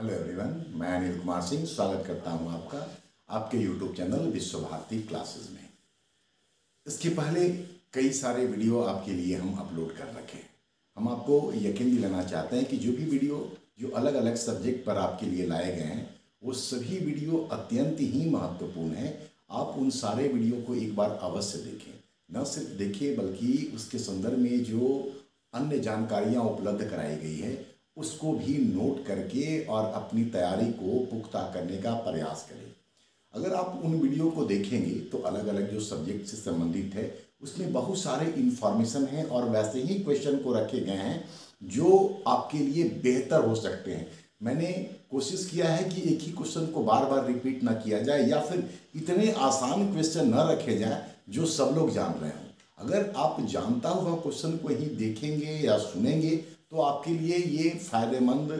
hello everyone मैं अनिल कुमार सिंह स्वागत करता हूं आपका आपके यूट्यूब चैनल विश्व भारती क्लासेस में इसके पहले कई सारे वीडियो आपके लिए हम अपलोड कर रखे हैं हम आपको यकीन दिलाना चाहते हैं कि जो भी वीडियो जो अलग अलग सब्जेक्ट पर आपके लिए लाए गए हैं वो सभी वीडियो अत्यंत ही महत्वपूर्ण है आप उन सारे वीडियो को एक बार अवश्य देखें न सिर्फ देखिए बल्कि उसके संदर्भ में जो अन्य जानकारियाँ उपलब्ध कराई गई है उसको भी नोट करके और अपनी तैयारी को पुख्ता करने का प्रयास करें अगर आप उन वीडियो को देखेंगे तो अलग अलग जो सब्जेक्ट से संबंधित है उसमें बहुत सारे इन्फॉर्मेशन हैं और वैसे ही क्वेश्चन को रखे गए हैं जो आपके लिए बेहतर हो सकते हैं मैंने कोशिश किया है कि एक ही क्वेश्चन को बार बार रिपीट ना किया जाए या फिर इतने आसान क्वेश्चन न रखे जाए जो सब लोग जान रहे हों अगर आप जानता हुआ क्वेश्चन को ही देखेंगे या सुनेंगे तो आपके लिए ये फायदेमंद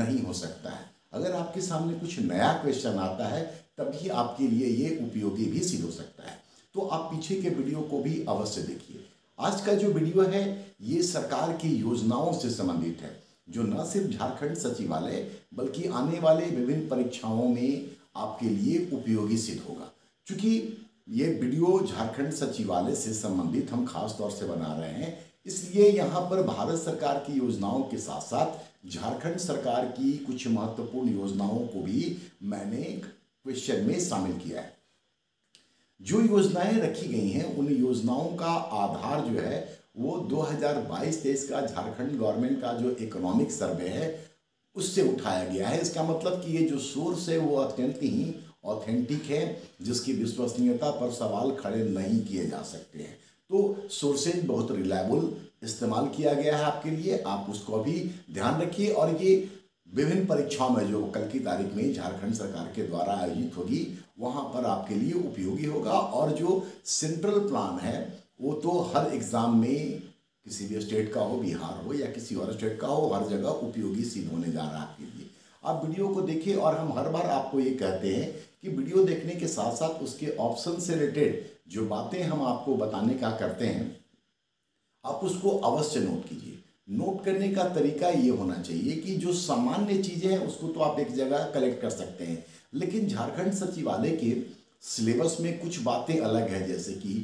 नहीं हो सकता है अगर आपके सामने कुछ नया क्वेश्चन आता है तभी आपके लिए ये उपयोगी भी सिद्ध हो सकता है तो आप पीछे के वीडियो को भी अवश्य देखिए आज का जो वीडियो है ये सरकार की योजनाओं से संबंधित है जो न सिर्फ झारखंड सचिवालय बल्कि आने वाले विभिन्न परीक्षाओं में आपके लिए उपयोगी सिद्ध होगा क्योंकि ये वीडियो झारखंड सचिवालय से संबंधित हम खास तौर से बना रहे हैं इसलिए यहाँ पर भारत सरकार की योजनाओं के साथ साथ झारखंड सरकार की कुछ महत्वपूर्ण योजनाओं को भी मैंने क्वेश्चन में शामिल किया है जो योजनाएं रखी गई हैं उन योजनाओं का आधार जो है वो 2022 हजार का झारखंड गवर्नमेंट का जो इकोनॉमिक सर्वे है उससे उठाया गया है इसका मतलब कि ये जो सोर्स है वो अत्यंत ही ऑथेंटिक है जिसकी विश्वसनीयता पर सवाल खड़े नहीं किए जा सकते हैं तो सोर्सेज बहुत रिलायबल इस्तेमाल किया गया है आपके लिए आप उसको भी ध्यान रखिए और ये विभिन्न परीक्षाओं में जो कल की तारीख में झारखंड सरकार के द्वारा आयोजित होगी वहाँ पर आपके लिए उपयोगी होगा और जो सेंट्रल प्लान है वो तो हर एग्ज़ाम में किसी भी स्टेट का हो बिहार हो या किसी और स्टेट का हो हर जगह उपयोगी सीन होने जा रहा है आपके लिए आप वीडियो को देखिए और हम हर बार आपको ये कहते हैं कि वीडियो देखने के साथ साथ उसके ऑप्शन से रिलेटेड जो बातें हम आपको बताने का करते हैं आप उसको अवश्य नोट कीजिए नोट करने का तरीका ये होना चाहिए कि जो सामान्य चीज़ें हैं उसको तो आप एक जगह कलेक्ट कर सकते हैं लेकिन झारखंड सचिवालय के सिलेबस में कुछ बातें अलग है जैसे कि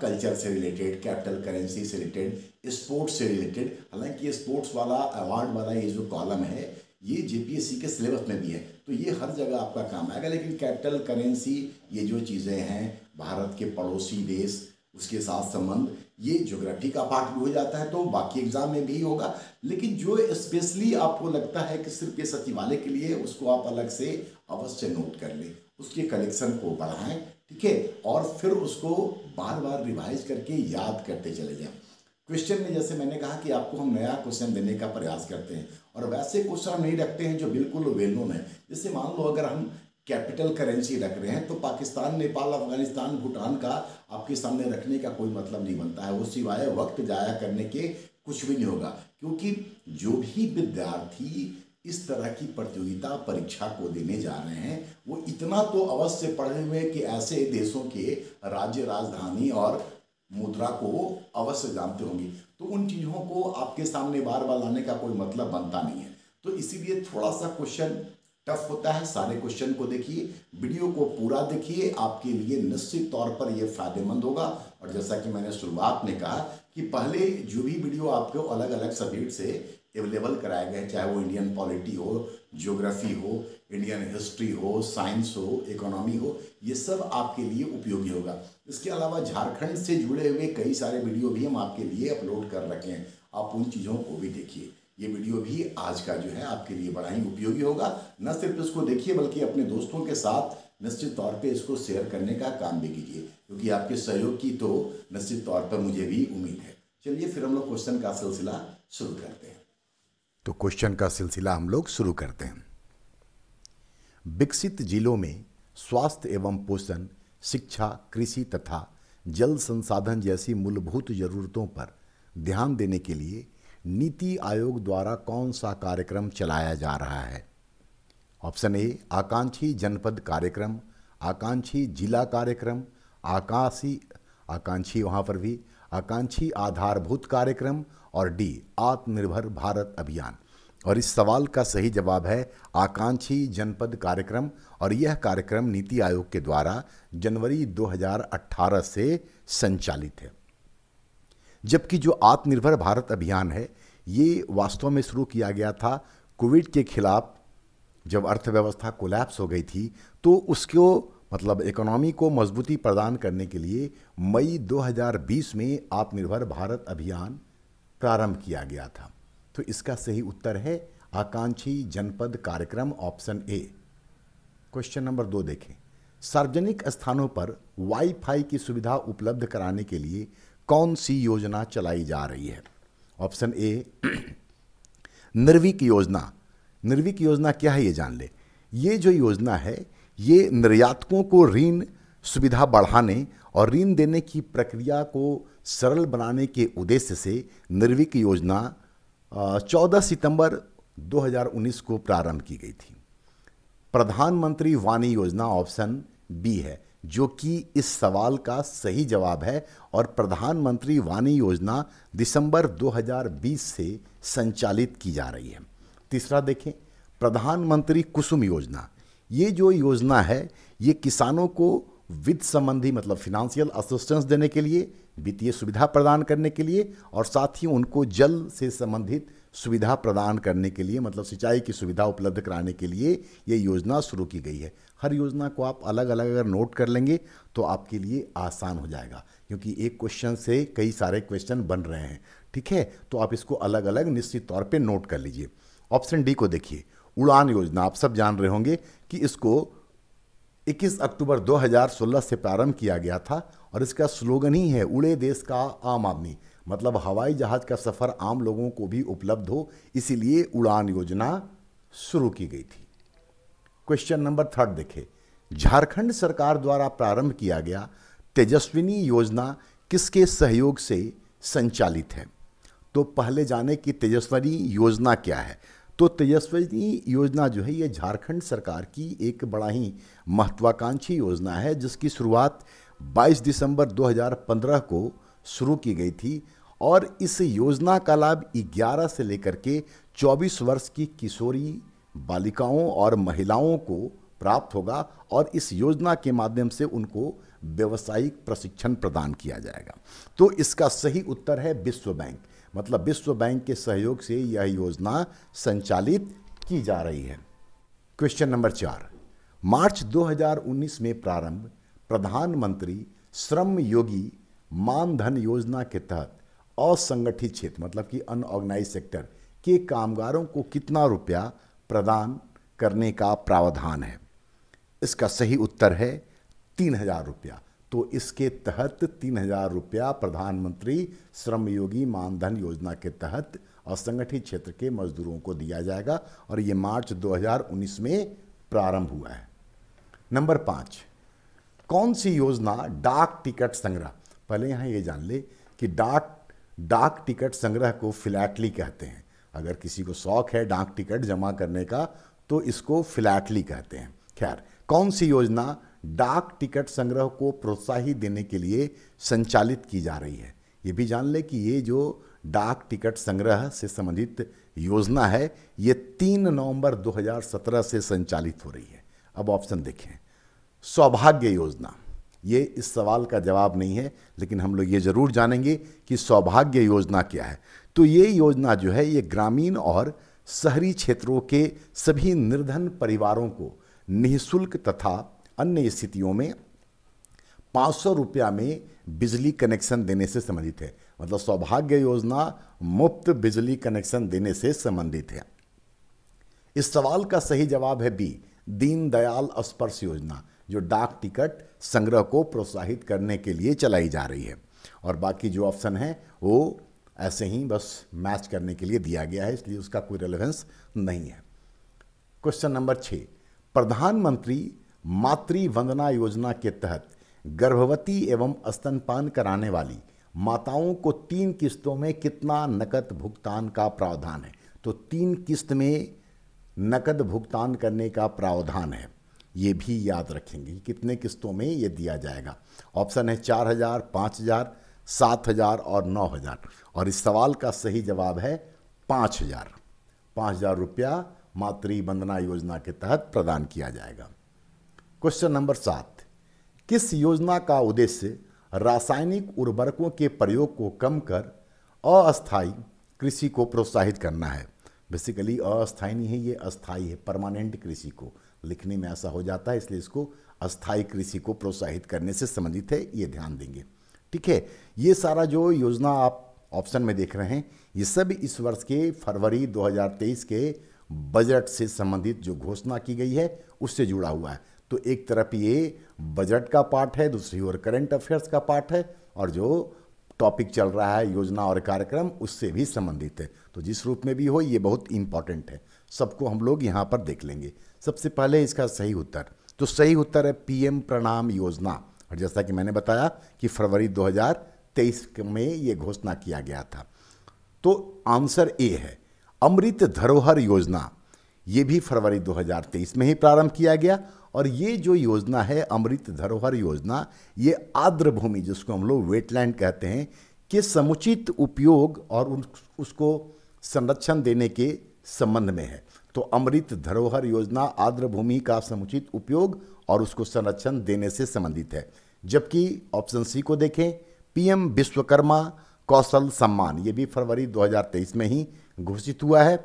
कल्चर से रिलेटेड कैपिटल करेंसी से रिलेटेड स्पोर्ट्स से रिलेटेड हालांकि ये स्पोर्ट्स वाला अवार्ड वाला ये जो कॉलम है ये जे के सिलेबस में भी है तो ये हर जगह आपका काम आएगा लेकिन कैपिटल करेंसी ये जो चीज़ें हैं भारत के पड़ोसी देश उसके साथ संबंध ये ज्योग्राफी का पार्ट भी हो जाता है तो बाकी एग्जाम में भी होगा लेकिन जो स्पेशली आपको लगता है कि सिर्फ ये सचिवालय के लिए उसको आप अलग से अवश्य नोट कर लें उसके कलेक्शन को बढ़ाएं ठीक है और फिर उसको बार बार रिवाइज करके याद करते चले जाएं क्वेश्चन में जैसे मैंने कहा कि आपको हम नया क्वेश्चन देने का प्रयास करते हैं और वैसे क्वेश्चन हम नहीं रखते हैं जो बिल्कुल वेलोन है जैसे मान लो अगर हम कैपिटल करेंसी रख रहे हैं तो पाकिस्तान नेपाल अफगानिस्तान भूटान का आपके सामने रखने का कोई मतलब नहीं बनता है वो सिवाय वक्त जाया करने के कुछ भी नहीं होगा क्योंकि जो भी विद्यार्थी इस तरह की प्रतियोगिता परीक्षा को देने जा रहे हैं वो इतना तो अवश्य पढ़े हुए कि ऐसे देशों के राज्य राजधानी और मुद्रा को अवश्य जानते होंगे तो उन चीज़ों को आपके सामने बार बार लाने का कोई मतलब बनता नहीं है तो इसीलिए थोड़ा सा क्वेश्चन टफ होता है सारे क्वेश्चन को देखिए वीडियो को पूरा देखिए आपके लिए निश्चित तौर पर यह फायदेमंद होगा और जैसा कि मैंने शुरुआत में कहा कि पहले जो भी वीडियो आपको अलग अलग सब्जेक्ट से अवेलेबल कराए गए चाहे वो इंडियन पॉलिटी हो ज्योग्राफी हो इंडियन हिस्ट्री हो साइंस हो इकोनॉमी हो ये सब आपके लिए उपयोगी होगा इसके अलावा झारखंड से जुड़े हुए कई सारे वीडियो भी हम आपके लिए अपलोड कर रखे हैं आप उन चीज़ों को भी देखिए ये वीडियो भी आज का जो है आपके लिए बड़ा ही उपयोगी होगा न सिर्फ इसको देखिए बल्कि अपने दोस्तों के साथ निश्चित तौर पे इसको शेयर करने का काम भी कीजिए क्योंकि आपके सहयोग की तो निश्चित तौर पर मुझे भी उम्मीद है चलिए फिर हम लोग क्वेश्चन का सिलसिला शुरू करते हैं तो क्वेश्चन का सिलसिला हम लोग शुरू करते हैं विकसित जिलों में स्वास्थ्य एवं पोषण शिक्षा कृषि तथा जल संसाधन जैसी मूलभूत जरूरतों पर ध्यान देने के लिए नीति आयोग द्वारा कौन सा कार्यक्रम चलाया जा रहा है ऑप्शन ए आकांक्षी जनपद कार्यक्रम आकांक्षी जिला कार्यक्रम आकाशी आकांक्षी वहाँ पर भी आकांक्षी आधारभूत कार्यक्रम और डी आत्मनिर्भर भारत अभियान और इस सवाल का सही जवाब है आकांक्षी जनपद कार्यक्रम और यह कार्यक्रम नीति आयोग के द्वारा जनवरी 2018 से संचालित है जबकि जो आत्मनिर्भर भारत अभियान है ये वास्तव में शुरू किया गया था कोविड के खिलाफ जब अर्थव्यवस्था कोलैप्स हो गई थी तो उसको मतलब इकोनॉमी को मजबूती प्रदान करने के लिए मई 2020 में आत्मनिर्भर भारत अभियान प्रारंभ किया गया था तो इसका सही उत्तर है आकांक्षी जनपद कार्यक्रम ऑप्शन ए क्वेश्चन नंबर दो देखें सार्वजनिक स्थानों पर वाईफाई की सुविधा उपलब्ध कराने के लिए कौन सी योजना चलाई जा रही है ऑप्शन ए निर्विक योजना निर्विक योजना क्या है ये जान ले ये जो योजना है ये निर्यातकों को ऋण सुविधा बढ़ाने और ऋण देने की प्रक्रिया को सरल बनाने के उद्देश्य से निर्विक योजना 14 सितंबर 2019 को प्रारंभ की गई थी प्रधानमंत्री वाणी योजना ऑप्शन बी है जो कि इस सवाल का सही जवाब है और प्रधानमंत्री वानी योजना दिसंबर 2020 से संचालित की जा रही है तीसरा देखें प्रधानमंत्री कुसुम योजना ये जो योजना है ये किसानों को वित्त संबंधी मतलब फिनेंशियल असिस्टेंस देने के लिए वित्तीय सुविधा प्रदान करने के लिए और साथ ही उनको जल से संबंधित सुविधा प्रदान करने के लिए मतलब सिंचाई की सुविधा उपलब्ध कराने के लिए ये योजना शुरू की गई है हर योजना को आप अलग अलग अगर नोट कर लेंगे तो आपके लिए आसान हो जाएगा क्योंकि एक क्वेश्चन से कई सारे क्वेश्चन बन रहे हैं ठीक है तो आप इसको अलग अलग निश्चित तौर पर नोट कर लीजिए ऑप्शन डी को देखिए उड़ान योजना आप सब जान रहे होंगे कि इसको 21 अक्टूबर 2016 से प्रारंभ किया गया था और इसका स्लोगन ही है उड़े देश का आम आदमी मतलब हवाई जहाज़ का सफ़र आम लोगों को भी उपलब्ध हो इसीलिए उड़ान योजना शुरू की गई थी क्वेश्चन नंबर थर्ड देखे झारखंड सरकार द्वारा प्रारंभ किया गया तेजस्विनी योजना किसके सहयोग से संचालित है तो पहले जाने कि तेजस्विनी योजना क्या है तो तेजस्विनी योजना जो है ये झारखंड सरकार की एक बड़ा ही महत्वाकांक्षी योजना है जिसकी शुरुआत 22 दिसंबर 2015 को शुरू की गई थी और इस योजना का लाभ 11 से लेकर के 24 वर्ष की किशोरी बालिकाओं और महिलाओं को प्राप्त होगा और इस योजना के माध्यम से उनको व्यवसायिक प्रशिक्षण प्रदान किया जाएगा तो इसका सही उत्तर है विश्व बैंक मतलब विश्व बैंक के सहयोग से यह योजना संचालित की जा रही है क्वेश्चन नंबर चार मार्च 2019 में प्रारंभ प्रधानमंत्री श्रम योगी मानधन योजना के तहत असंगठित क्षेत्र मतलब कि अनऑर्गेनाइज सेक्टर के कामगारों को कितना रुपया प्रदान करने का प्रावधान है इसका सही उत्तर है तीन हजार रुपया तो इसके तहत तीन हजार रुपया प्रधानमंत्री श्रमयोगी मानधन योजना के तहत असंगठित क्षेत्र के मजदूरों को दिया जाएगा और ये मार्च 2019 में प्रारंभ हुआ है नंबर पांच कौन सी योजना डाक टिकट संग्रह पहले यहाँ ये जान ले कि डाक डाक टिकट संग्रह को फ्लैटली कहते हैं अगर किसी को शौक है डाक टिकट जमा करने का तो इसको फ्लैटली कहते हैं खैर कौन सी योजना डाक टिकट संग्रह को प्रोत्साहित देने के लिए संचालित की जा रही है ये भी जान ले कि ये जो डाक टिकट संग्रह से संबंधित योजना है ये तीन नवंबर 2017 से संचालित हो रही है अब ऑप्शन देखें सौभाग्य योजना ये इस सवाल का जवाब नहीं है लेकिन हम लोग ये ज़रूर जानेंगे कि सौभाग्य योजना क्या है तो ये योजना जो है ये ग्रामीण और शहरी क्षेत्रों के सभी निर्धन परिवारों को निःशुल्क तथा अन्य स्थितियों में पाँच सौ रुपया में बिजली कनेक्शन देने से संबंधित है मतलब सौभाग्य योजना मुफ्त बिजली कनेक्शन देने से संबंधित है इस सवाल का सही जवाब है बी दीनदयाल स्पर्श योजना जो डाक टिकट संग्रह को प्रोत्साहित करने के लिए चलाई जा रही है और बाकी जो ऑप्शन है वो ऐसे ही बस मैच करने के लिए दिया गया है इसलिए उसका कोई रेलेवेंस नहीं है क्वेश्चन नंबर छः प्रधानमंत्री मातृ वंदना योजना के तहत गर्भवती एवं स्तनपान कराने वाली माताओं को तीन किस्तों में कितना नकद भुगतान का प्रावधान है तो तीन किस्त में नकद भुगतान करने का प्रावधान है ये भी याद रखेंगे कि कितने किस्तों में ये दिया जाएगा ऑप्शन है चार हज़ार पाँच हज़ार सात हज़ार और नौ हज़ार और इस सवाल का सही जवाब है पाँच हज़ार पाँच हज़ार रुपया मातृ वंदना योजना के तहत प्रदान किया जाएगा क्वेश्चन नंबर सात किस योजना का उद्देश्य रासायनिक उर्वरकों के प्रयोग को कम कर अस्थायी कृषि को प्रोत्साहित करना है बेसिकली अस्थायी नहीं है ये अस्थायी है परमानेंट कृषि को लिखने में ऐसा हो जाता है इसलिए इसको अस्थाई कृषि को प्रोत्साहित करने से संबंधित है ये ध्यान देंगे ठीक है ये सारा जो योजना आप ऑप्शन में देख रहे हैं ये सब इस वर्ष के फरवरी 2023 के बजट से संबंधित जो घोषणा की गई है उससे जुड़ा हुआ है तो एक तरफ ये बजट का पार्ट है दूसरी ओर करंट अफेयर्स का पार्ट है और जो टॉपिक चल रहा है योजना और कार्यक्रम उससे भी संबंधित है तो जिस रूप में भी हो ये बहुत इंपॉर्टेंट है सबको हम लोग यहाँ पर देख लेंगे सबसे पहले इसका सही उत्तर तो सही उत्तर है पीएम प्रणाम योजना और जैसा कि मैंने बताया कि फरवरी 2023 में ये घोषणा किया गया था तो आंसर ए है अमृत धरोहर योजना ये भी फरवरी 2023 में ही प्रारंभ किया गया और ये जो योजना है अमृत धरोहर योजना ये आर्द्र भूमि जिसको हम लोग वेटलैंड कहते हैं के समुचित उपयोग और उन उसको संरक्षण देने के संबंध में है तो अमृत धरोहर योजना आर्द्र भूमि का समुचित उपयोग और उसको संरक्षण देने से संबंधित है जबकि ऑप्शन सी को देखें पीएम विश्वकर्मा कौशल सम्मान ये भी फरवरी 2023 में ही घोषित हुआ है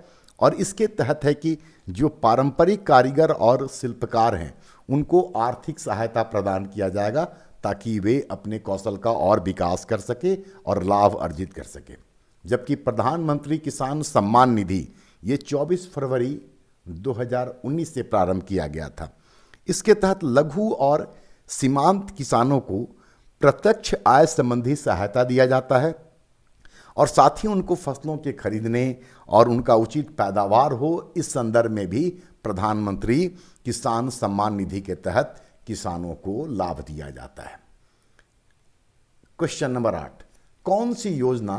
और इसके तहत है कि जो पारंपरिक कारीगर और शिल्पकार हैं उनको आर्थिक सहायता प्रदान किया जाएगा ताकि वे अपने कौशल का और विकास कर सके और लाभ अर्जित कर सके जबकि प्रधानमंत्री किसान सम्मान निधि ये 24 फरवरी 2019 से प्रारंभ किया गया था इसके तहत लघु और सीमांत किसानों को प्रत्यक्ष आय संबंधी सहायता दिया जाता है और साथ ही उनको फसलों के खरीदने और उनका उचित पैदावार हो इस संदर्भ में भी प्रधानमंत्री किसान सम्मान निधि के तहत किसानों को लाभ दिया जाता है क्वेश्चन नंबर आठ कौन सी योजना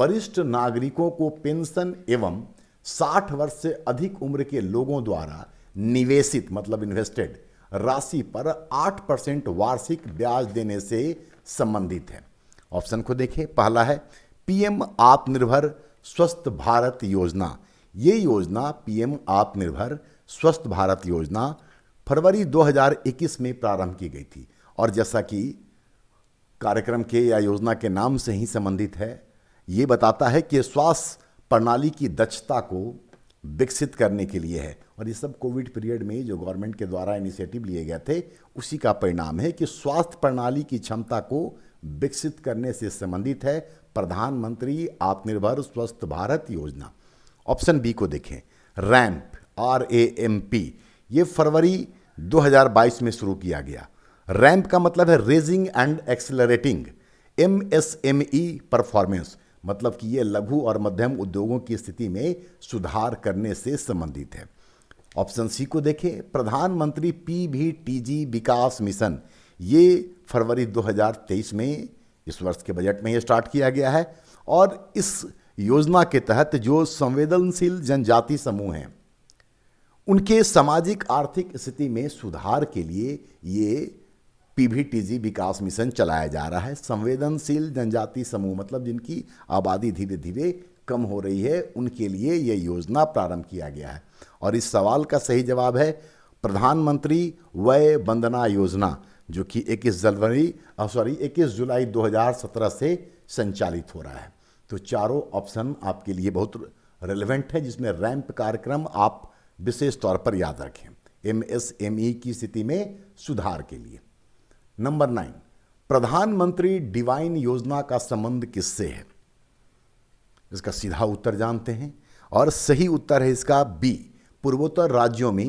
वरिष्ठ नागरिकों को पेंशन एवं 60 वर्ष से अधिक उम्र के लोगों द्वारा निवेशित मतलब इन्वेस्टेड राशि पर 8 परसेंट वार्षिक ब्याज देने से संबंधित है ऑप्शन को देखें पहला है पीएम आत्मनिर्भर स्वस्थ भारत योजना ये योजना पीएम आत्मनिर्भर स्वस्थ भारत योजना फरवरी 2021 में प्रारंभ की गई थी और जैसा कि कार्यक्रम के या योजना के नाम से ही संबंधित है ये बताता है कि स्वास्थ्य प्रणाली की दक्षता को विकसित करने के लिए है और ये सब कोविड पीरियड में जो गवर्नमेंट के द्वारा इनिशिएटिव लिए गए थे उसी का परिणाम है कि स्वास्थ्य प्रणाली की क्षमता को विकसित करने से संबंधित है प्रधानमंत्री आत्मनिर्भर स्वस्थ भारत योजना ऑप्शन बी को देखें RAMP R A M P ये फरवरी 2022 में शुरू किया गया रैंप का मतलब है raising and accelerating M S M E e performance मतलब कि ये लघु और मध्यम उद्योगों की स्थिति में सुधार करने से संबंधित है ऑप्शन सी को देखें प्रधानमंत्री पी भी टी जी विकास मिशन ये फरवरी 2023 में इस वर्ष के बजट में ये स्टार्ट किया गया है और इस योजना के तहत जो संवेदनशील जनजाति समूह हैं उनके सामाजिक आर्थिक स्थिति में सुधार के लिए ये पीवीटीजी विकास मिशन चलाया जा रहा है संवेदनशील जनजाति समूह मतलब जिनकी आबादी धीरे धीरे कम हो रही है उनके लिए यह योजना प्रारंभ किया गया है और इस सवाल का सही जवाब है प्रधानमंत्री वय वंदना योजना जो कि 21 जनवरी सॉरी 21 जुलाई 2017 से संचालित हो रहा है तो चारों ऑप्शन आपके लिए बहुत रेलिवेंट है जिसमें रैंप कार्यक्रम आप विशेष तौर पर याद रखें एमएसएमई e की स्थिति में सुधार के लिए नंबर नाइन प्रधानमंत्री डिवाइन योजना का संबंध किससे है इसका सीधा उत्तर जानते हैं और सही उत्तर है इसका बी पूर्वोत्तर राज्यों में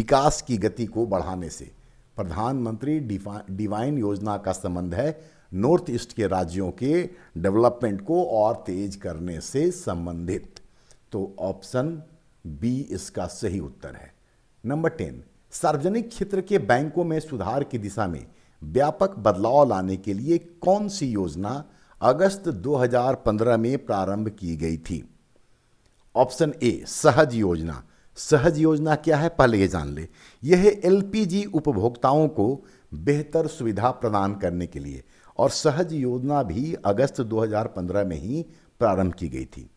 विकास की गति को बढ़ाने से प्रधानमंत्री डिवाइन योजना का संबंध है नॉर्थ ईस्ट के राज्यों के डेवलपमेंट को और तेज करने से संबंधित तो ऑप्शन बी इसका सही उत्तर है नंबर टेन सार्वजनिक क्षेत्र के बैंकों में सुधार की दिशा में व्यापक बदलाव लाने के लिए कौन सी योजना अगस्त 2015 में प्रारंभ की गई थी ऑप्शन ए सहज योजना सहज योजना क्या है पहले ये जान ले यह है एलपीजी उपभोक्ताओं को बेहतर सुविधा प्रदान करने के लिए और सहज योजना भी अगस्त 2015 में ही प्रारंभ की गई थी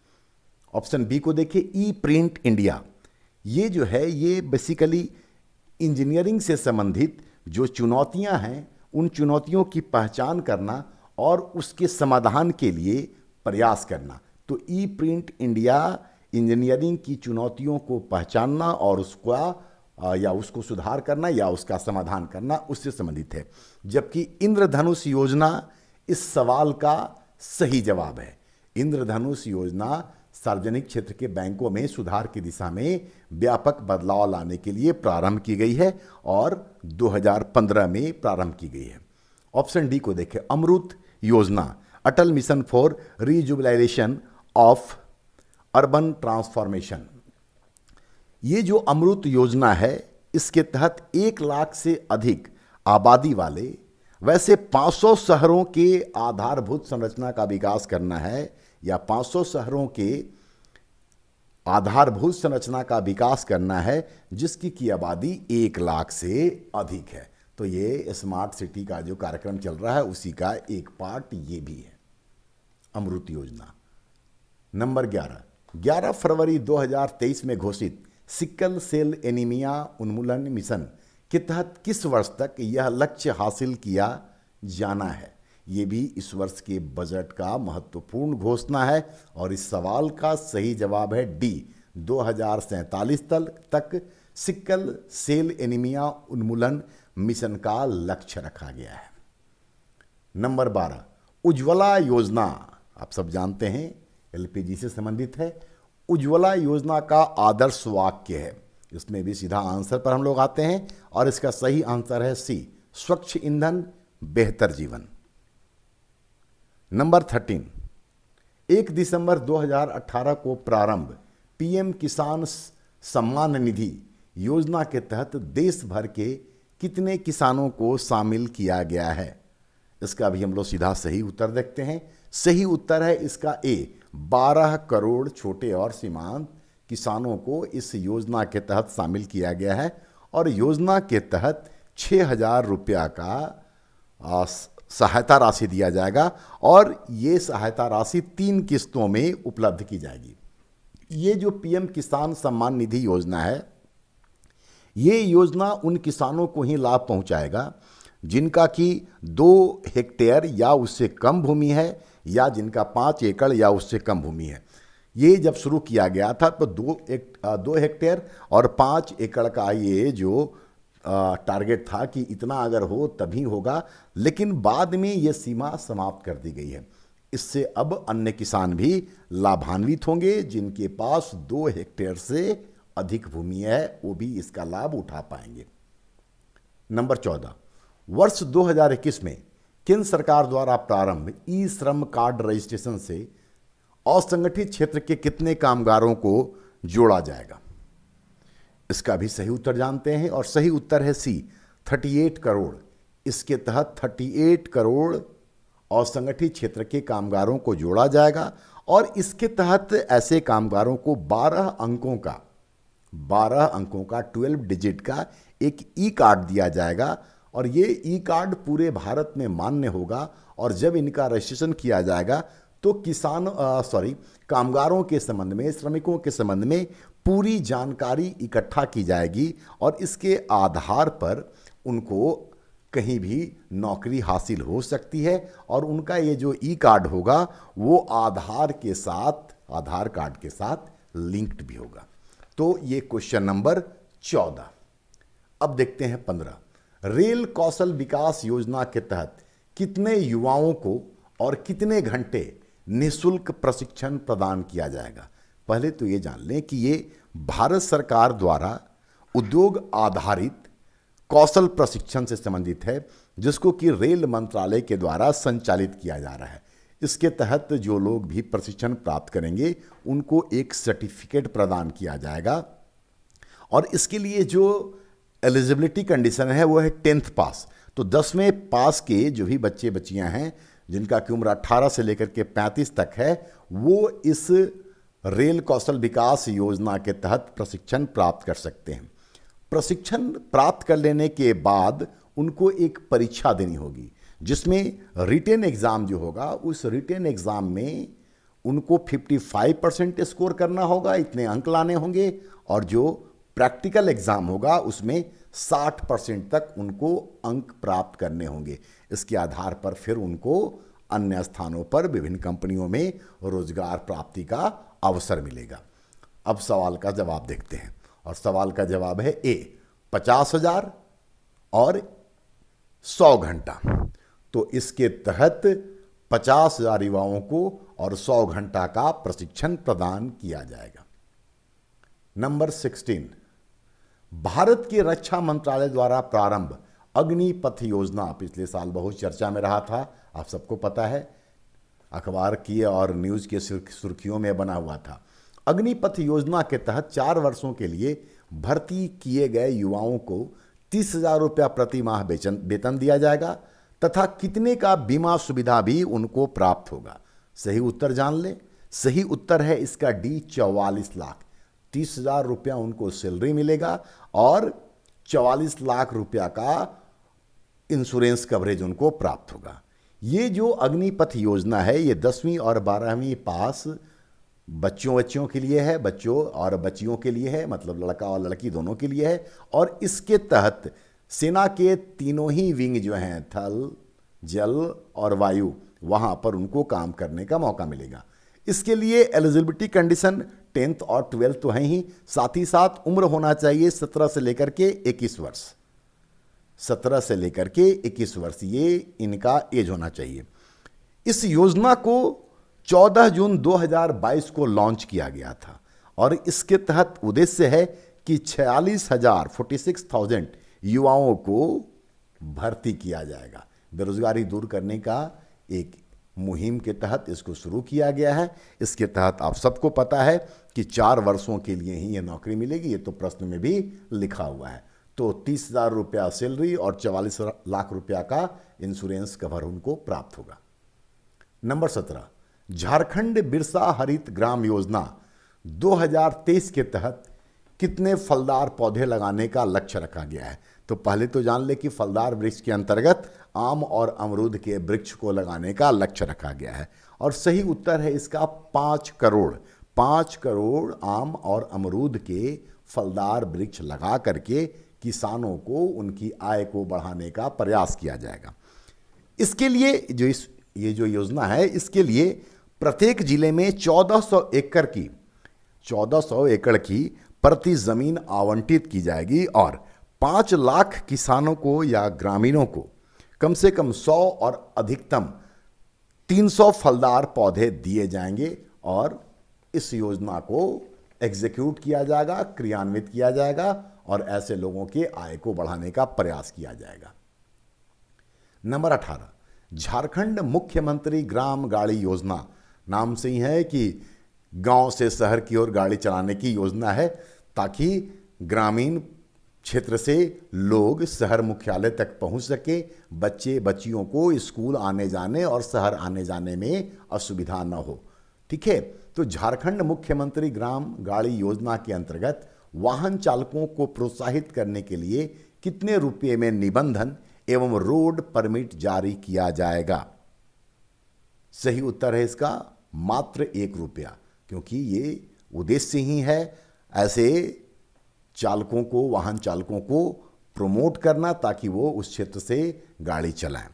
ऑप्शन बी को देखिए ई प्रिंट इंडिया ये जो है ये बेसिकली इंजीनियरिंग से संबंधित जो चुनौतियां हैं उन चुनौतियों की पहचान करना और उसके समाधान के लिए प्रयास करना तो ई प्रिंट इंडिया इंजीनियरिंग की चुनौतियों को पहचानना और उसका या उसको सुधार करना या उसका समाधान करना उससे संबंधित है जबकि इंद्रधनुष योजना इस सवाल का सही जवाब है इंद्रधनुष योजना सार्वजनिक क्षेत्र के बैंकों में सुधार की दिशा में व्यापक बदलाव लाने के लिए प्रारंभ की गई है और 2015 में प्रारंभ की गई है ऑप्शन डी को देखें अमृत योजना Atal mission for rejuvenation of urban transformation ये जो अमृत योजना है इसके तहत एक लाख से अधिक आबादी वाले वैसे 500 शहरों के आधारभूत संरचना का विकास करना है या 500 शहरों के आधारभूत संरचना का विकास करना है जिसकी की आबादी एक लाख से अधिक है तो ये स्मार्ट सिटी का जो कार्यक्रम चल रहा है उसी का एक पार्ट ये भी है अमृत योजना नंबर ग्यारह 11 फरवरी 2023 में घोषित सिकल सेल एनीमिया उन्मूलन मिशन के तहत किस वर्ष तक यह लक्ष्य हासिल किया जाना है ये भी इस वर्ष के बजट का महत्वपूर्ण घोषणा है और इस सवाल का सही जवाब है डी दो हजार तक तक सिक्कल सेल एनीमिया उन्मूलन मिशन का लक्ष्य रखा गया है नंबर बारह उज्ज्वला योजना आप सब जानते हैं एलपीजी से संबंधित है उज्ज्वला योजना का आदर्श वाक्य है इसमें भी सीधा आंसर पर हम लोग आते हैं और इसका सही आंसर है सी स्वच्छ ईंधन बेहतर जीवन नंबर थर्टीन एक दिसंबर 2018 को प्रारंभ पीएम किसान सम्मान निधि योजना के तहत देश भर के कितने किसानों को शामिल किया गया है इसका भी हम लोग सीधा सही उत्तर देखते हैं सही उत्तर है इसका ए 12 करोड़ छोटे और सीमांत किसानों को इस योजना के तहत शामिल किया गया है और योजना के तहत छः हज़ार रुपया का सहायता राशि दिया जाएगा और ये सहायता राशि तीन किस्तों में उपलब्ध की जाएगी ये जो पीएम किसान सम्मान निधि योजना है ये योजना उन किसानों को ही लाभ पहुंचाएगा जिनका कि दो हेक्टेयर या उससे कम भूमि है या जिनका पाँच एकड़ या उससे कम भूमि है ये जब शुरू किया गया था तो दो एक दो हेक्टेयर और पाँच एकड़ का ये जो टारगेट था कि इतना अगर हो तभी होगा लेकिन बाद में ये सीमा समाप्त कर दी गई है इससे अब अन्य किसान भी लाभान्वित होंगे जिनके पास दो हेक्टेयर से अधिक भूमि है वो भी इसका लाभ उठा पाएंगे नंबर चौदह वर्ष 2021 में केंद्र सरकार द्वारा प्रारंभ ई श्रम कार्ड रजिस्ट्रेशन से असंगठित क्षेत्र के कितने कामगारों को जोड़ा जाएगा इसका भी सही उत्तर जानते हैं और सही उत्तर है सी 38 करोड़ इसके तहत 38 करोड़ असंगठित क्षेत्र के कामगारों को जोड़ा जाएगा और इसके तहत ऐसे कामगारों को 12 अंकों का 12 अंकों का 12 डिजिट का एक ई कार्ड दिया जाएगा और ये ई कार्ड पूरे भारत में मान्य होगा और जब इनका रजिस्ट्रेशन किया जाएगा तो किसान सॉरी कामगारों के संबंध में श्रमिकों के संबंध में पूरी जानकारी इकट्ठा की जाएगी और इसके आधार पर उनको कहीं भी नौकरी हासिल हो सकती है और उनका ये जो ई कार्ड होगा वो आधार के साथ आधार कार्ड के साथ लिंक्ड भी होगा तो ये क्वेश्चन नंबर चौदह अब देखते हैं पंद्रह रेल कौशल विकास योजना के तहत कितने युवाओं को और कितने घंटे निशुल्क प्रशिक्षण प्रदान किया जाएगा पहले तो ये जान लें कि ये भारत सरकार द्वारा उद्योग आधारित कौशल प्रशिक्षण से संबंधित है जिसको कि रेल मंत्रालय के द्वारा संचालित किया जा रहा है इसके तहत जो लोग भी प्रशिक्षण प्राप्त करेंगे उनको एक सर्टिफिकेट प्रदान किया जाएगा और इसके लिए जो एलिजिबिलिटी कंडीशन है वो है टेंथ पास तो दसवें पास के जो भी बच्चे बच्चियां हैं जिनका की उम्र 18 से लेकर के 35 तक है वो इस रेल कौशल विकास योजना के तहत प्रशिक्षण प्राप्त कर सकते हैं प्रशिक्षण प्राप्त कर लेने के बाद उनको एक परीक्षा देनी होगी जिसमें रिटेन एग्ज़ाम जो होगा उस रिटेन एग्ज़ाम में उनको 55 परसेंट स्कोर करना होगा इतने अंक लाने होंगे और जो प्रैक्टिकल एग्ज़ाम होगा उसमें 60 परसेंट तक उनको अंक प्राप्त करने होंगे इसके आधार पर फिर उनको अन्य स्थानों पर विभिन्न कंपनियों में रोजगार प्राप्ति का अवसर मिलेगा अब सवाल का जवाब देखते हैं और सवाल का जवाब है ए पचास हजार और सौ घंटा तो इसके तहत पचास हजार युवाओं को और सौ घंटा का प्रशिक्षण प्रदान किया जाएगा नंबर सिक्सटीन भारत के रक्षा मंत्रालय द्वारा प्रारंभ अग्निपथ योजना पिछले साल बहुत चर्चा में रहा था आप सबको पता है अखबार की और न्यूज़ के सुर्खियों में बना हुआ था अग्निपथ योजना के तहत चार वर्षों के लिए भर्ती किए गए युवाओं को तीस हजार रुपया प्रति माह वेतन दिया जाएगा तथा कितने का बीमा सुविधा भी उनको प्राप्त होगा सही उत्तर जान ले सही उत्तर है इसका डी चौवालीस लाख तीस हजार रुपया उनको सैलरी मिलेगा और 44 लाख रुपया का इंश्योरेंस कवरेज उनको प्राप्त होगा ये जो अग्निपथ योजना है ये दसवीं और बारहवीं पास बच्चों बच्चियों के लिए है बच्चों और बच्चियों के लिए है मतलब लड़का और लड़की दोनों के लिए है और इसके तहत सेना के तीनों ही विंग जो हैं थल जल और वायु वहाँ पर उनको काम करने का मौका मिलेगा इसके लिए एलिजिबिलिटी कंडीशन टेंथ और ट्वेल्थ तो हैं ही साथ ही साथ उम्र होना चाहिए सत्रह से लेकर के इक्कीस वर्ष सत्रह से लेकर के इक्कीस वर्ष ये इनका एज होना चाहिए इस योजना को 14 जून 2022 को लॉन्च किया गया था और इसके तहत उद्देश्य है कि छियालीस हजार फोर्टी सिक्स थाउजेंड युवाओं को भर्ती किया जाएगा बेरोजगारी दूर करने का एक मुहिम के तहत इसको शुरू किया गया है इसके तहत आप सबको पता है कि चार वर्षों के लिए ही ये नौकरी मिलेगी ये तो प्रश्न में भी लिखा हुआ है तो तीस हज़ार रुपया सैलरी और चवालीस लाख रुपया का इंश्योरेंस कवर उनको प्राप्त होगा नंबर सत्रह झारखंड बिरसा हरित ग्राम योजना 2023 के तहत कितने फलदार पौधे लगाने का लक्ष्य रखा गया है तो पहले तो जान ले कि फलदार वृक्ष के अंतर्गत आम और अमरूद के वृक्ष को लगाने का लक्ष्य रखा गया है और सही उत्तर है इसका पाँच करोड़ पाँच करोड़ आम और अमरूद के फलदार वृक्ष लगा करके किसानों को उनकी आय को बढ़ाने का प्रयास किया जाएगा इसके लिए जो इस ये जो योजना है इसके लिए प्रत्येक जिले में 1400 एकड़ की 1400 एकड़ की प्रति ज़मीन आवंटित की जाएगी और पांच लाख किसानों को या ग्रामीणों को कम से कम सौ और अधिकतम तीन सौ फलदार पौधे दिए जाएंगे और इस योजना को एग्जीक्यूट किया जाएगा क्रियान्वित किया जाएगा और ऐसे लोगों के आय को बढ़ाने का प्रयास किया जाएगा नंबर अठारह झारखंड मुख्यमंत्री ग्राम गाड़ी योजना नाम से ही है कि गांव से शहर की ओर गाड़ी चलाने की योजना है ताकि ग्रामीण क्षेत्र से लोग शहर मुख्यालय तक पहुंच सके बच्चे बच्चियों को स्कूल आने जाने और शहर आने जाने में असुविधा न हो ठीक है तो झारखंड मुख्यमंत्री ग्राम गाड़ी योजना के अंतर्गत वाहन चालकों को प्रोत्साहित करने के लिए कितने रुपये में निबंधन एवं रोड परमिट जारी किया जाएगा सही उत्तर है इसका मात्र एक रुपया क्योंकि ये उद्देश्य ही है ऐसे चालकों को वाहन चालकों को प्रमोट करना ताकि वो उस क्षेत्र से गाड़ी चलाएं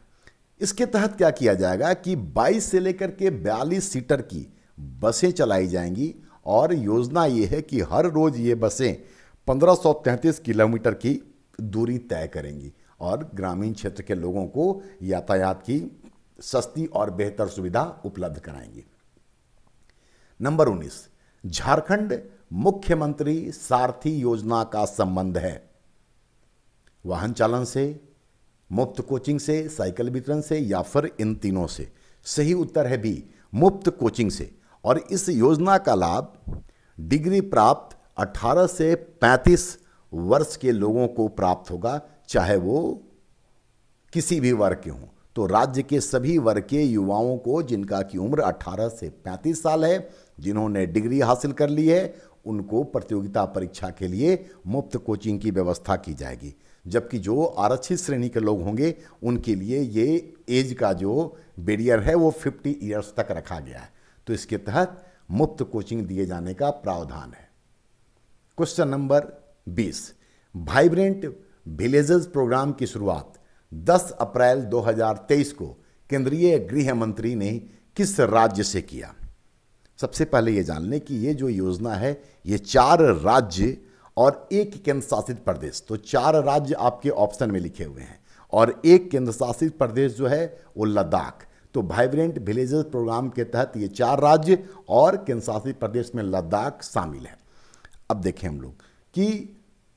इसके तहत क्या किया जाएगा कि 22 से लेकर के 42 सीटर की बसें चलाई जाएंगी और योजना ये है कि हर रोज़ ये बसें पंद्रह किलोमीटर की दूरी तय करेंगी और ग्रामीण क्षेत्र के लोगों को यातायात की सस्ती और बेहतर सुविधा उपलब्ध कराएंगी नंबर 19 झारखंड मुख्यमंत्री सारथी योजना का संबंध है वाहन चालन से मुफ्त कोचिंग से साइकिल वितरण से या फिर इन तीनों से सही उत्तर है भी मुफ्त कोचिंग से और इस योजना का लाभ डिग्री प्राप्त 18 से 35 वर्ष के लोगों को प्राप्त होगा चाहे वो किसी भी वर्ग के हों तो राज्य के सभी वर्ग के युवाओं को जिनका की उम्र 18 से 35 साल है जिन्होंने डिग्री हासिल कर ली है उनको प्रतियोगिता परीक्षा के लिए मुफ्त कोचिंग की व्यवस्था की जाएगी जबकि जो आरक्षित श्रेणी के लोग होंगे उनके लिए ये एज का जो बेरियर है वो फिफ्टी ईयर्स तक रखा गया है तो इसके तहत मुफ्त कोचिंग दिए जाने का प्रावधान है question number 20 vibrant villages programme की शुरुआत 10 अप्रैल 2023 को केंद्रीय गृह मंत्री ने किस राज्य से किया सबसे पहले ये जान लें कि ये जो योजना है ये चार राज्य और एक केंद्र शासित प्रदेश तो चार राज्य आपके ऑप्शन में लिखे हुए हैं और एक केंद्र शासित प्रदेश जो है वो लद्दाख तो वाइब्रेंट विलेजेस प्रोग्राम के तहत ये चार राज्य और केंद्र शासित प्रदेश में लद्दाख शामिल है अब देखें हम लोग कि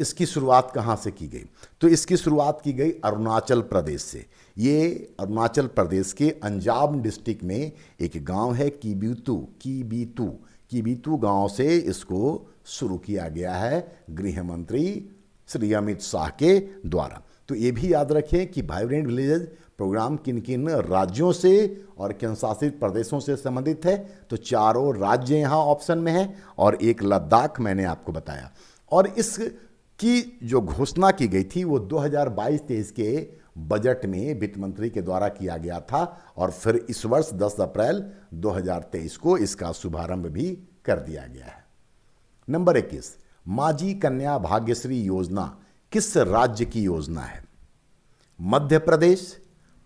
इसकी शुरुआत कहाँ से की गई तो इसकी शुरुआत की गई अरुणाचल प्रदेश से ये अरुणाचल प्रदेश के अंजाम डिस्ट्रिक्ट में एक गांव है कीबीतू कीबीतू कीबीतू गांव से इसको शुरू किया गया है गृह मंत्री श्री अमित शाह के द्वारा तो ये भी याद रखें कि वाइब्रेंट विलेजेज प्रोग्राम किन किन राज्यों से और किन शासित प्रदेशों से संबंधित है तो चारों राज्य यहाँ ऑप्शन में हैं और एक लद्दाख मैंने आपको बताया और इस की जो घोषणा की गई थी वो 2022-23 के बजट में वित्त मंत्री के द्वारा किया गया था और फिर इस वर्ष 10 अप्रैल 2023 को इसका शुभारंभ भी कर दिया गया है नंबर 21 माझी कन्या भाग्यश्री योजना किस राज्य की योजना है मध्य प्रदेश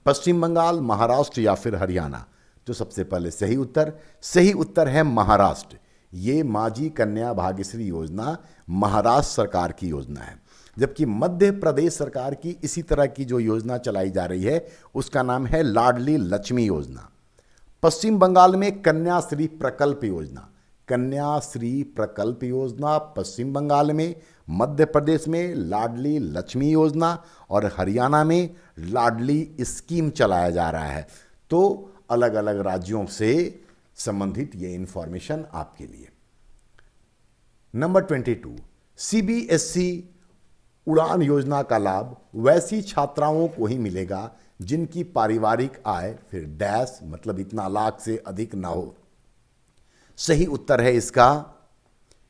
पश्चिम बंगाल महाराष्ट्र या फिर हरियाणा तो सबसे पहले सही उत्तर सही उत्तर है महाराष्ट्र ये माजी कन्या भाग्यश्री योजना महाराष्ट्र सरकार की योजना है जबकि मध्य प्रदेश सरकार की इसी तरह की जो योजना चलाई जा रही है उसका नाम है लाडली लक्ष्मी योजना पश्चिम बंगाल में कन्याश्री प्रकल्प योजना कन्याश्री प्रकल्प योजना पश्चिम बंगाल में मध्य प्रदेश में लाडली लक्ष्मी योजना और हरियाणा में लाडली स्कीम चलाया जा रहा है तो अलग अलग राज्यों से संबंधित ये इंफॉर्मेशन आपके लिए नंबर ट्वेंटी टू सीबीएसई उड़ान योजना का लाभ वैसी छात्राओं को ही मिलेगा जिनकी पारिवारिक आय फिर डैश मतलब इतना लाख से अधिक ना हो सही उत्तर है इसका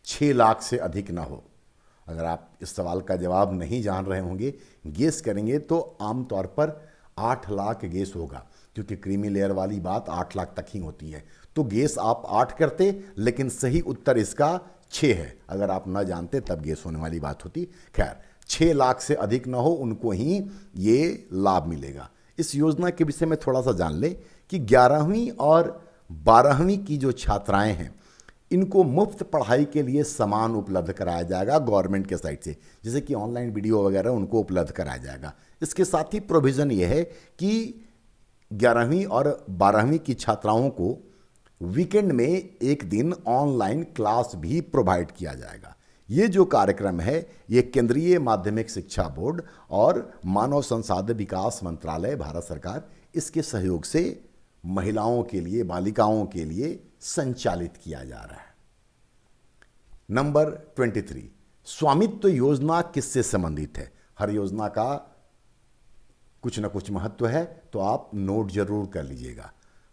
छह लाख से अधिक ना हो अगर आप इस सवाल का जवाब नहीं जान रहे होंगे गेस करेंगे तो आमतौर पर आठ लाख गेस होगा क्योंकि क्रीमी लेयर वाली बात आठ लाख तक ही होती है तो गेस आप आठ करते लेकिन सही उत्तर इसका छः है अगर आप ना जानते तब गेस होने वाली बात होती खैर छः लाख से अधिक ना हो उनको ही ये लाभ मिलेगा इस योजना के विषय में थोड़ा सा जान लें कि ग्यारहवीं और बारहवीं की जो छात्राएं हैं इनको मुफ्त पढ़ाई के लिए सामान उपलब्ध कराया जाएगा गवर्नमेंट के साइड से जैसे कि ऑनलाइन वीडियो वगैरह उनको उपलब्ध कराया जाएगा इसके साथ ही प्रोविज़न ये है कि ग्यारहवीं और बारहवीं की छात्राओं को वीकेंड में एक दिन ऑनलाइन क्लास भी प्रोवाइड किया जाएगा ये जो कार्यक्रम है ये केंद्रीय माध्यमिक शिक्षा बोर्ड और मानव संसाधन विकास मंत्रालय भारत सरकार इसके सहयोग से महिलाओं के लिए बालिकाओं के लिए संचालित किया जा रहा है नंबर 23 स्वामित्व योजना किससे संबंधित है हर योजना का कुछ ना कुछ महत्व है तो आप नोट जरूर कर लीजिएगा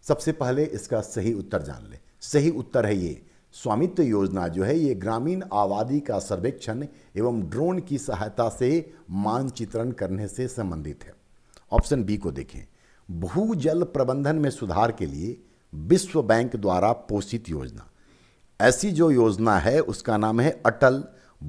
सबसे पहले इसका सही उत्तर जान लें सही उत्तर है ये स्वामित्व योजना जो है ये ग्रामीण आबादी का सर्वेक्षण एवं ड्रोन की सहायता से मानचित्रण करने से संबंधित है ऑप्शन बी को देखें भूजल प्रबंधन में सुधार के लिए विश्व बैंक द्वारा पोषित योजना ऐसी जो योजना है उसका नाम है अटल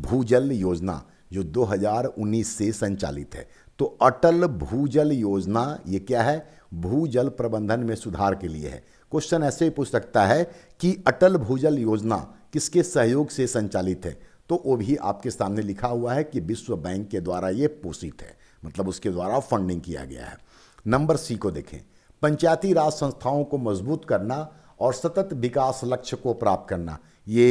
भूजल योजना जो 2019 से संचालित है तो अटल भूजल योजना ये क्या है भू जल प्रबंधन में सुधार के लिए है क्वेश्चन ऐसे ही पूछ सकता है कि अटल भूजल योजना किसके सहयोग से संचालित है तो वो भी आपके सामने लिखा हुआ है कि विश्व बैंक के द्वारा ये पोषित है मतलब उसके द्वारा फंडिंग किया गया है नंबर सी को देखें पंचायती राज संस्थाओं को मजबूत करना और सतत विकास लक्ष्य को प्राप्त करना ये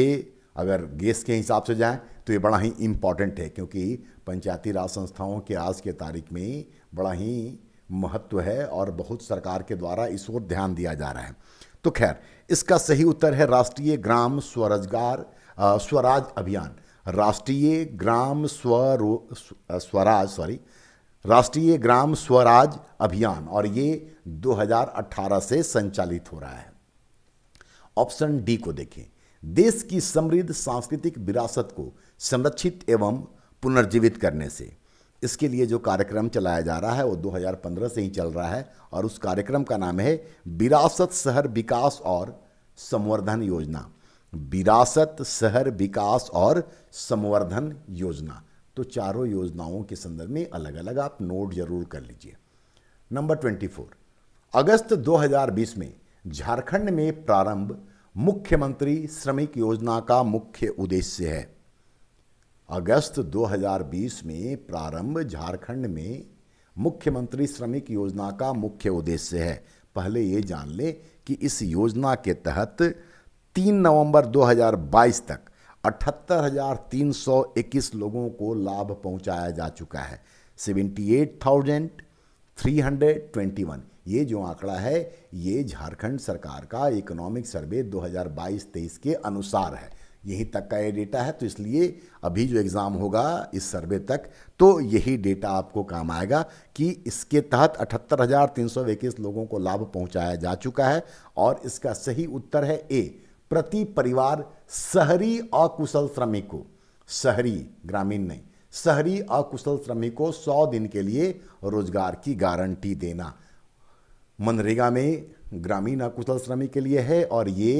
अगर गेस के हिसाब से जाएं तो ये बड़ा ही इम्पॉर्टेंट है क्योंकि पंचायती राज संस्थाओं के आज के तारीख में बड़ा ही महत्व है और बहुत सरकार के द्वारा इस ओर ध्यान दिया जा रहा है तो खैर इसका सही उत्तर है राष्ट्रीय ग्राम स्वरोजगार स्वराज अभियान राष्ट्रीय ग्राम स्वरो स्वराज सॉरी राष्ट्रीय ग्राम स्वराज अभियान और ये 2018 से संचालित हो रहा है ऑप्शन डी को देखें देश की समृद्ध सांस्कृतिक विरासत को संरक्षित एवं पुनर्जीवित करने से इसके लिए जो कार्यक्रम चलाया जा रहा है वो 2015 से ही चल रहा है और उस कार्यक्रम का नाम है विरासत शहर विकास और संवर्धन योजना विरासत शहर विकास और संवर्धन योजना तो चारों योजनाओं के संदर्भ में अलग अलग आप नोट जरूर कर लीजिए नंबर 24 अगस्त 2020 में झारखंड में प्रारंभ मुख्यमंत्री श्रमिक योजना का मुख्य उद्देश्य है अगस्त 2020 में प्रारंभ झारखंड में मुख्यमंत्री श्रमिक योजना का मुख्य उद्देश्य है पहले ये जान लें कि इस योजना के तहत 3 नवंबर 2022 तक 78,321 लोगों को लाभ पहुंचाया जा चुका है 78,321 ये जो आंकड़ा है ये झारखंड सरकार का इकोनॉमिक सर्वे 2022-23 के अनुसार है यही तक का ये डेटा है तो इसलिए अभी जो एग्ज़ाम होगा इस सर्वे तक तो यही डेटा आपको काम आएगा कि इसके तहत अठहत्तर हज़ार तीन सौ इक्कीस लोगों को लाभ पहुंचाया जा चुका है और इसका सही उत्तर है ए प्रति परिवार शहरी अकुशल श्रमिक को शहरी ग्रामीण नहीं शहरी अकुशल श्रमिक को सौ दिन के लिए रोजगार की गारंटी देना मनरेगा में ग्रामीण अकुशल श्रमिक के लिए है और ये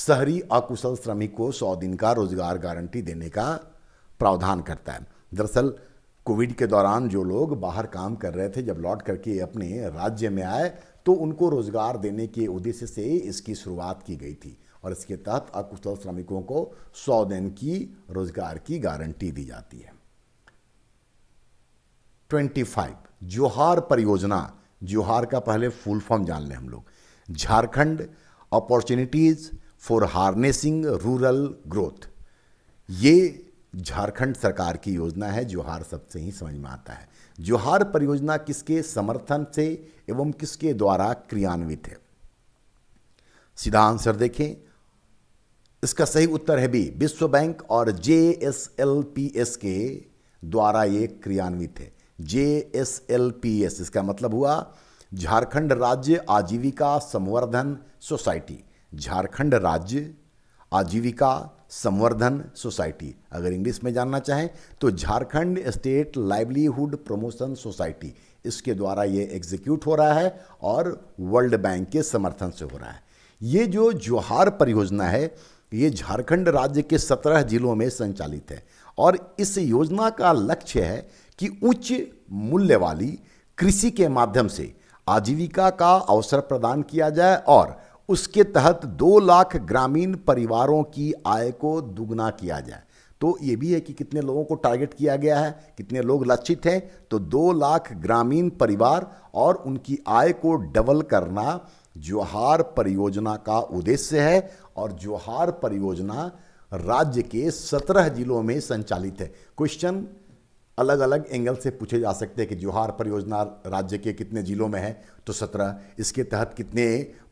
शहरी अकुशल श्रमिक को सौ दिन का रोजगार गारंटी देने का प्रावधान करता है दरअसल कोविड के दौरान जो लोग बाहर काम कर रहे थे जब लौट करके अपने राज्य में आए तो उनको रोजगार देने के उद्देश्य से इसकी शुरुआत की गई थी और इसके तहत अकुशल श्रमिकों को सौ दिन की रोजगार की गारंटी दी जाती है 25 जोहार परियोजना जोहार का पहले फुल फॉर्म जान लें हम लोग Jharkhand opportunities for harnessing rural growth ये झारखंड सरकार की योजना है जोहार सबसे ही समझ में आता है जोहार परियोजना किसके समर्थन से एवं किसके द्वारा क्रियान्वित है सीधा आंसर देखें इसका सही उत्तर है भी विश्व बैंक और J S L P S के द्वारा ये क्रियान्वित है J S L P S इसका मतलब हुआ झारखंड राज्य आजीविका संवर्धन सोसाइटी झारखंड राज्य आजीविका संवर्धन सोसाइटी अगर इंग्लिश में जानना चाहें तो Jharkhand state livelihood promotion society इसके द्वारा ये एग्जीक्यूट हो रहा है और वर्ल्ड बैंक के समर्थन से हो रहा है ये जो जोहार परियोजना है ये झारखंड राज्य के सत्रह जिलों में संचालित है और इस योजना का लक्ष्य है कि उच्च मूल्य वाली कृषि के माध्यम से आजीविका का अवसर प्रदान किया जाए और उसके तहत दो लाख ग्रामीण परिवारों की आय को दुगना किया जाए तो ये भी है कि कितने लोगों को टारगेट किया गया है कितने लोग लक्षित हैं तो दो लाख ग्रामीण परिवार और उनकी आय को डबल करना जोहार परियोजना का उद्देश्य है और जोहार परियोजना राज्य के सत्रह जिलों में संचालित है क्वेश्चन अलग अलग एंगल से पूछे जा सकते हैं कि जोहार परियोजना राज्य के कितने जिलों में है तो सत्रह इसके तहत कितने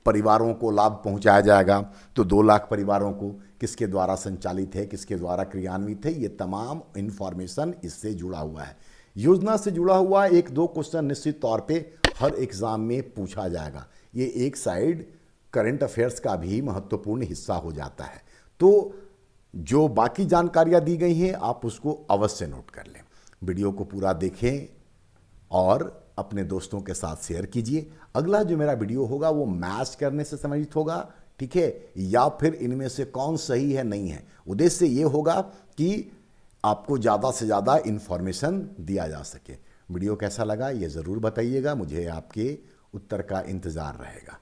परिवारों को लाभ पहुंचाया जाएगा तो दो लाख परिवारों को किसके द्वारा संचालित है किसके द्वारा क्रियान्वित है ये तमाम इन्फॉर्मेशन इससे जुड़ा हुआ है योजना से जुड़ा हुआ एक दो क्वेश्चन निश्चित तौर पे हर एग्ज़ाम में पूछा जाएगा ये एक साइड करंट अफेयर्स का भी महत्वपूर्ण हिस्सा हो जाता है तो जो बाकी जानकारियाँ दी गई हैं आप उसको अवश्य नोट कर लें वीडियो को पूरा देखें और अपने दोस्तों के साथ शेयर कीजिए अगला जो मेरा वीडियो होगा वो मैच करने से संबंधित होगा ठीक है या फिर इनमें से कौन सही है नहीं है उद्देश्य ये होगा कि आपको ज़्यादा से ज़्यादा इन्फॉर्मेशन दिया जा सके वीडियो कैसा लगा ये ज़रूर बताइएगा मुझे आपके उत्तर का इंतज़ार रहेगा